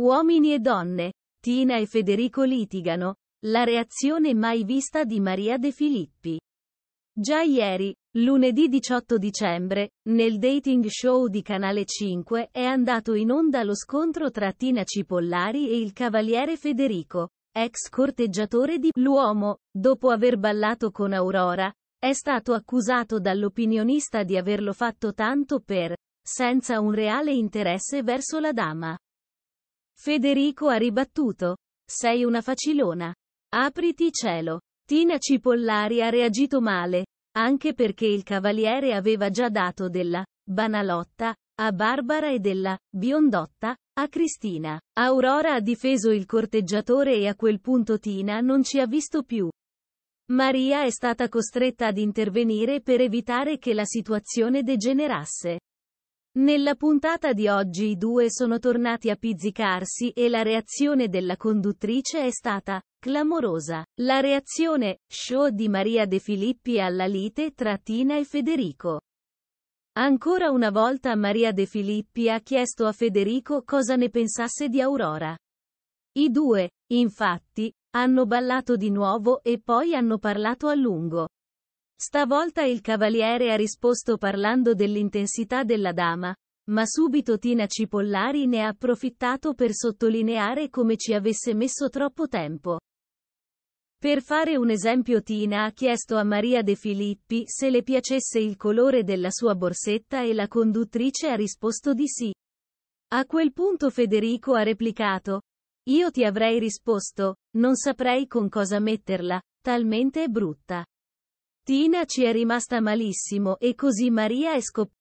Uomini e donne, Tina e Federico litigano, la reazione mai vista di Maria De Filippi. Già ieri, lunedì 18 dicembre, nel dating show di Canale 5 è andato in onda lo scontro tra Tina Cipollari e il cavaliere Federico, ex corteggiatore di L'uomo, dopo aver ballato con Aurora, è stato accusato dall'opinionista di averlo fatto tanto per, senza un reale interesse verso la dama. Federico ha ribattuto. Sei una facilona. Apriti cielo. Tina Cipollari ha reagito male, anche perché il cavaliere aveva già dato della banalotta a Barbara e della biondotta a Cristina. Aurora ha difeso il corteggiatore e a quel punto Tina non ci ha visto più. Maria è stata costretta ad intervenire per evitare che la situazione degenerasse. Nella puntata di oggi i due sono tornati a pizzicarsi e la reazione della conduttrice è stata clamorosa. La reazione show di Maria De Filippi alla lite tra Tina e Federico. Ancora una volta Maria De Filippi ha chiesto a Federico cosa ne pensasse di Aurora. I due, infatti, hanno ballato di nuovo e poi hanno parlato a lungo. Stavolta il cavaliere ha risposto parlando dell'intensità della dama, ma subito Tina Cipollari ne ha approfittato per sottolineare come ci avesse messo troppo tempo. Per fare un esempio Tina ha chiesto a Maria De Filippi se le piacesse il colore della sua borsetta e la conduttrice ha risposto di sì. A quel punto Federico ha replicato. Io ti avrei risposto, non saprei con cosa metterla, talmente è brutta. Tina ci è rimasta malissimo e così Maria è scoppiata.